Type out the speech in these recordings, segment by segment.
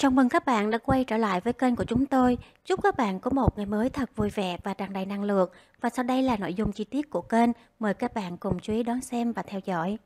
Chào mừng các bạn đã quay trở lại với kênh của chúng tôi. Chúc các bạn có một ngày mới thật vui vẻ và tràn đầy năng lượng. Và sau đây là nội dung chi tiết của kênh. Mời các bạn cùng chú ý đón xem và theo dõi.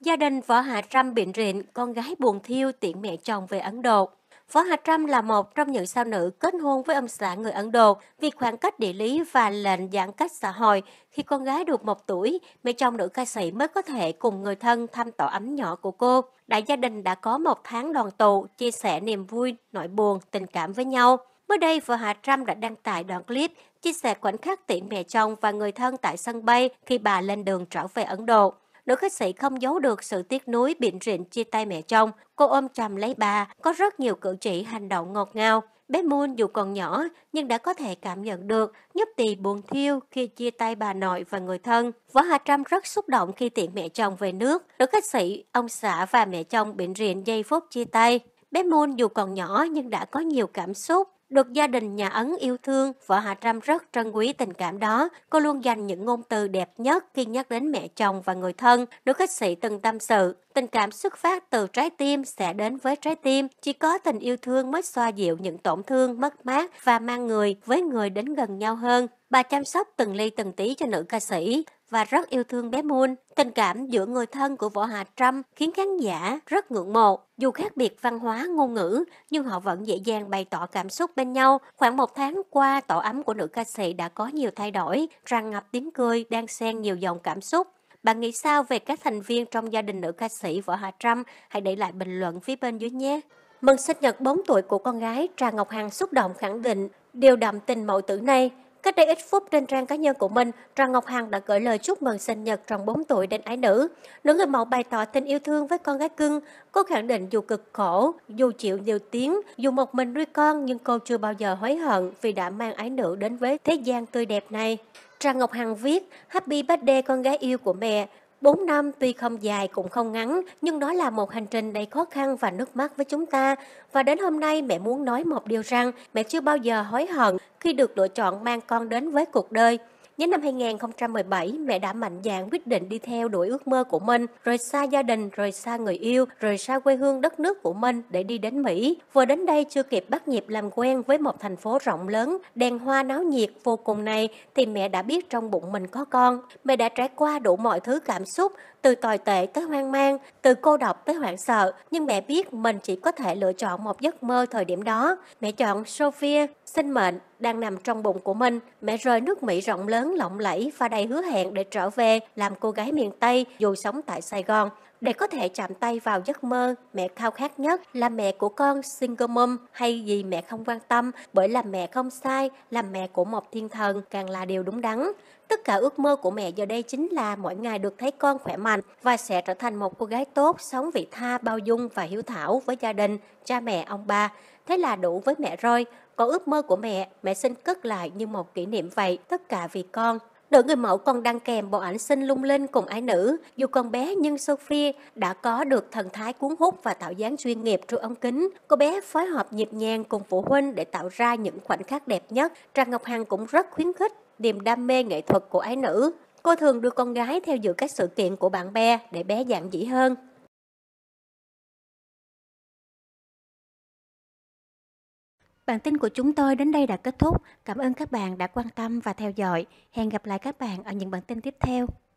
Gia đình võ Hạ Trâm bệnh rịn, con gái buồn thiêu tiện mẹ chồng về Ấn Độ. Võ Hà Trâm là một trong những sao nữ kết hôn với ông xã người Ấn Độ vì khoảng cách địa lý và lệnh giãn cách xã hội. Khi con gái được một tuổi, mẹ chồng nữ ca sĩ mới có thể cùng người thân thăm tổ ấm nhỏ của cô. Đại gia đình đã có một tháng đoàn tụ, chia sẻ niềm vui, nỗi buồn, tình cảm với nhau. Mới đây, vợ Hà Trâm đã đăng tải đoạn clip chia sẻ khoảnh khắc tiễn mẹ chồng và người thân tại sân bay khi bà lên đường trở về Ấn Độ nữ khách sĩ không giấu được sự tiếc nuối bịn rịn chia tay mẹ chồng. Cô ôm chầm lấy bà, có rất nhiều cử chỉ hành động ngọt ngào. Bé Moon dù còn nhỏ nhưng đã có thể cảm nhận được nhấp tì buồn thiêu khi chia tay bà nội và người thân. Võ Hà Trâm rất xúc động khi tiện mẹ chồng về nước. Nữ khách sĩ, ông xã và mẹ chồng bệnh rịn giây phút chia tay. Bé Moon dù còn nhỏ nhưng đã có nhiều cảm xúc. Được gia đình nhà Ấn yêu thương, vợ Hạ Trâm rất trân quý tình cảm đó. Cô luôn dành những ngôn từ đẹp nhất khi nhắc đến mẹ chồng và người thân. Nữ khách sĩ từng tâm sự, tình cảm xuất phát từ trái tim sẽ đến với trái tim. Chỉ có tình yêu thương mới xoa dịu những tổn thương, mất mát và mang người với người đến gần nhau hơn. Bà chăm sóc từng ly từng tí cho nữ ca sĩ và rất yêu thương bé Moon. Tình cảm giữa người thân của Võ Hà Trâm khiến khán giả rất ngưỡng mộ. Dù khác biệt văn hóa, ngôn ngữ, nhưng họ vẫn dễ dàng bày tỏ cảm xúc bên nhau. Khoảng một tháng qua, tổ ấm của nữ ca sĩ đã có nhiều thay đổi, tràn ngập tiếng cười, đang xen nhiều dòng cảm xúc. Bạn nghĩ sao về các thành viên trong gia đình nữ ca sĩ Võ Hà Trâm? Hãy để lại bình luận phía bên dưới nhé. Mừng sinh nhật 4 tuổi của con gái, Trà Ngọc Hằng xúc động khẳng định điều đậm tình mẫu tử này Cách đây ít phút trên trang cá nhân của mình, Trần Ngọc Hằng đã gửi lời chúc mừng sinh nhật tròn 4 tuổi đến ái nữ. Nữ người mẫu bày tỏ tình yêu thương với con gái cưng. Cô khẳng định dù cực khổ, dù chịu nhiều tiếng, dù một mình nuôi con nhưng cô chưa bao giờ hối hận vì đã mang ái nữ đến với thế gian tươi đẹp này. Trần Ngọc Hằng viết, Happy birthday con gái yêu của mẹ, 4 năm tuy không dài cũng không ngắn, nhưng đó là một hành trình đầy khó khăn và nước mắt với chúng ta. Và đến hôm nay mẹ muốn nói một điều rằng mẹ chưa bao giờ hối hận khi được lựa chọn mang con đến với cuộc đời. Những năm 2017, mẹ đã mạnh dạn quyết định đi theo đuổi ước mơ của mình, rời xa gia đình, rời xa người yêu, rời xa quê hương đất nước của mình để đi đến Mỹ. Vừa đến đây chưa kịp bắt nhịp làm quen với một thành phố rộng lớn, đèn hoa náo nhiệt vô cùng này thì mẹ đã biết trong bụng mình có con. Mẹ đã trải qua đủ mọi thứ cảm xúc, từ tồi tệ tới hoang mang, từ cô độc tới hoảng sợ, nhưng mẹ biết mình chỉ có thể lựa chọn một giấc mơ thời điểm đó. Mẹ chọn Sophia, sinh mệnh, đang nằm trong bụng của mình. Mẹ rời nước Mỹ rộng lớn, lộng lẫy và đầy hứa hẹn để trở về làm cô gái miền Tây dù sống tại Sài Gòn. Để có thể chạm tay vào giấc mơ mẹ khao khát nhất là mẹ của con single mom hay gì mẹ không quan tâm bởi làm mẹ không sai, làm mẹ của một thiên thần càng là điều đúng đắn. Tất cả ước mơ của mẹ giờ đây chính là mỗi ngày được thấy con khỏe mạnh và sẽ trở thành một cô gái tốt, sống vị tha, bao dung và hiếu thảo với gia đình, cha mẹ, ông bà. Thế là đủ với mẹ rồi. có ước mơ của mẹ, mẹ xin cất lại như một kỷ niệm vậy, tất cả vì con. Đội người mẫu còn đăng kèm bộ ảnh xinh lung linh cùng ái nữ. Dù còn bé nhưng Sophie đã có được thần thái cuốn hút và tạo dáng chuyên nghiệp trước ống kính. Cô bé phối hợp nhịp nhàng cùng phụ huynh để tạo ra những khoảnh khắc đẹp nhất. Trà Ngọc Hằng cũng rất khuyến khích niềm đam mê nghệ thuật của ái nữ. Cô thường đưa con gái theo dự các sự kiện của bạn bè để bé dạng dĩ hơn. Bản tin của chúng tôi đến đây đã kết thúc. Cảm ơn các bạn đã quan tâm và theo dõi. Hẹn gặp lại các bạn ở những bản tin tiếp theo.